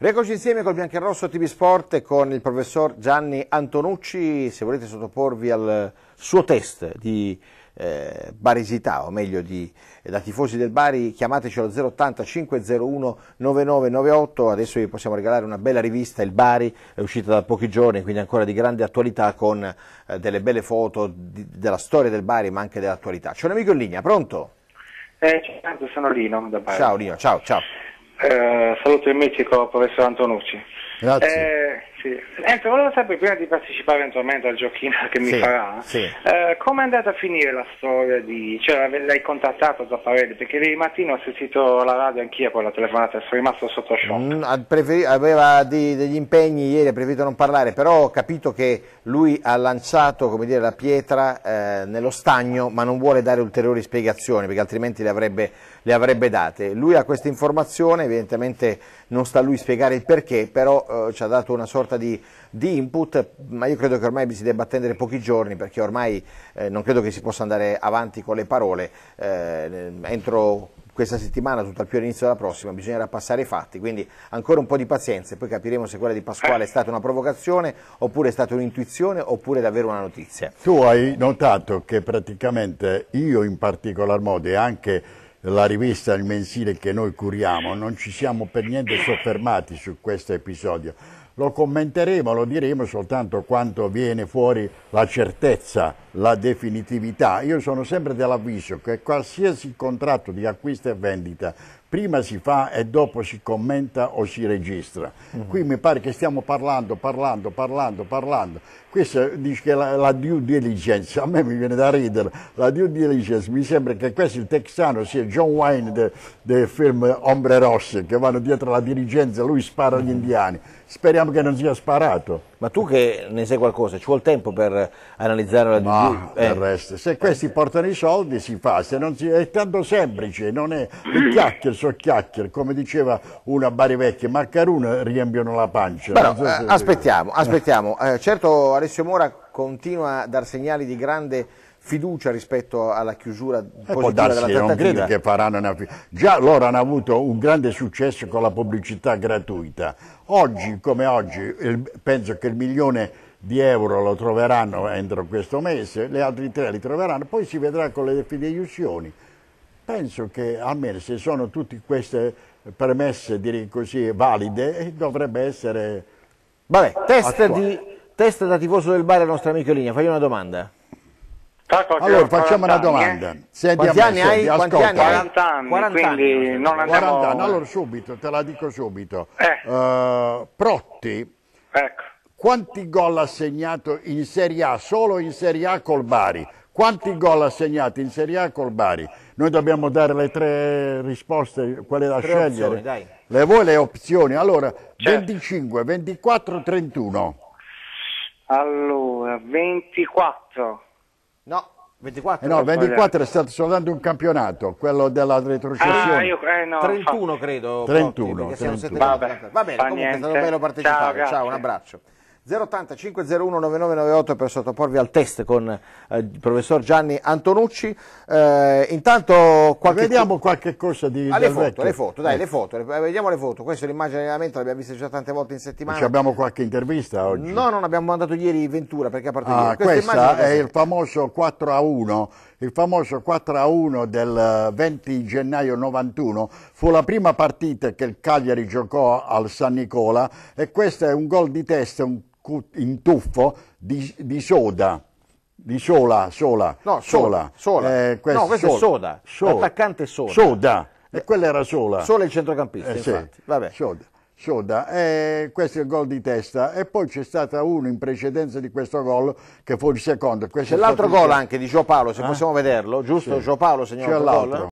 Rieccoci insieme col Rosso TV Sport e con il professor Gianni Antonucci, se volete sottoporvi al suo test di eh, barisità, o meglio di, eh, da tifosi del Bari, chiamateci allo 080 501 9998, adesso vi possiamo regalare una bella rivista, il Bari è uscita da pochi giorni, quindi ancora di grande attualità con eh, delle belle foto di, della storia del Bari ma anche dell'attualità. C'è un amico in linea, pronto? Eh, certo, sono Lino da Bari. Ciao Lino, ciao, ciao. Eh, saluto il mitico professor Antonucci. Grazie. Eh, sì. Enzo, volevo sapere prima di partecipare eventualmente al giochino che mi sì, farà, sì. eh, come è andata a finire la storia di... cioè l'hai contattato Zapparelli? Perché ieri mattina ho sentito la radio anch'io con la telefonata e sono rimasto sotto shock. Mm, preferi... aveva di, degli impegni ieri, ha preferito non parlare, però ho capito che lui ha lanciato dire, la pietra eh, nello stagno ma non vuole dare ulteriori spiegazioni perché altrimenti le avrebbe, le avrebbe date. Lui ha questa informazione, evidentemente non sta a lui spiegare il perché, però eh, ci ha dato una sorta di, di, input, ma io credo che ormai si debba attendere pochi giorni perché ormai eh, non credo che si possa andare avanti con le parole eh, entro questa settimana, tutto al più all'inizio della prossima, bisognerà passare i fatti, quindi ancora un po' di pazienza e poi capiremo se quella di Pasquale è stata una provocazione oppure è stata un'intuizione oppure davvero una notizia. Tu hai notato che praticamente io in particolar modo e anche la rivista, il mensile che noi curiamo, non ci siamo per niente soffermati su questo episodio, lo commenteremo, lo diremo soltanto quando viene fuori la certezza, la definitività. Io sono sempre dell'avviso che qualsiasi contratto di acquisto e vendita prima si fa e dopo si commenta o si registra. Mm -hmm. Qui mi pare che stiamo parlando, parlando, parlando, parlando. Questa dice che la, la, due diligence, a me mi viene da ridere, la due diligence mi sembra che questo il texano sia John Wayne del de film Ombre Rosse, che vanno dietro la dirigenza, e lui spara agli indiani speriamo che non sia sparato. Ma tu che ne sai qualcosa, ci vuole tempo per analizzare la Ma eh. del resto, se questi eh. portano i soldi si fa, si, è tanto semplice, non è il chiacchier so chiacchier, come diceva uno a Bari Vecchio, Maccarone riempiono la pancia. Però, so eh, se... Aspettiamo, eh. aspettiamo. Eh, certo Alessio Mora continua a dar segnali di grande fiducia rispetto alla chiusura eh, positiva può darsi, della trattativa. che faranno una... Già loro hanno avuto un grande successo con la pubblicità gratuita. Oggi come oggi penso che il milione di euro lo troveranno entro questo mese, le altre tre li troveranno, poi si vedrà con le fideiussioni. Penso che almeno se sono tutte queste premesse direi così, valide, eh, dovrebbe essere... Vabbè, test, di, test da tifoso del bar al nostro amico Linea, fagli una domanda allora facciamo una eh. domanda. Eh? Senti quanti anni hai? Ascolta, quanti anni? 40 eh. anni, 40 quindi anni. non andiamo... 40 anni. Allora subito, te la dico subito. Eh. Uh, Protti, ecco. quanti gol ha segnato in Serie A, solo in Serie A col Bari? Quanti gol ha segnato in Serie A col Bari? Noi dobbiamo dare le tre risposte, quelle da tre scegliere. Opzioni, le vuoi le opzioni? Allora, certo. 25, 24, 31. Allora, 24. No, 24. Eh no, 24 è stato soltanto un campionato, quello della retrocessione. Ah, io, eh no, 31 fa... credo. 31. Potti, 31. Vabbè, Va bene, comunque niente. è stato bello partecipare. Ciao, Ciao un abbraccio. 080 501 9998 per sottoporvi al test con eh, il professor Gianni Antonucci. Eh, intanto qualche... Vediamo qualche cosa di... Ah, le foto, le foto, dai, ecco. eh. le foto, vediamo le foto. Questa è l'immagine di mente, l'abbiamo vista già tante volte in settimana. Ci abbiamo qualche intervista oggi? No, non abbiamo mandato ieri Ventura perché ha partito ah, ieri. Questa, questa è il famoso 4 a 1, il famoso 4 a 1 del 20 eh, gennaio 91. Fu la prima partita che il Cagliari giocò al San Nicola e questo è un gol di testa, un in tuffo di, di soda. Di sola, sola. No, sola. sola. Eh, questa, no, questo sola. è soda. soda. L'attaccante eh, soda. Soda. E quella era sola. Sola il centrocampista, eh, sì. Vabbè. Soda. Soda, eh, questo è il gol di testa e poi c'è stato uno in precedenza di questo gol che fu il secondo. C'è l'altro gol anche di Gio Paolo, se eh? possiamo vederlo, giusto? Sì. Gio Paolo segnò l'altro.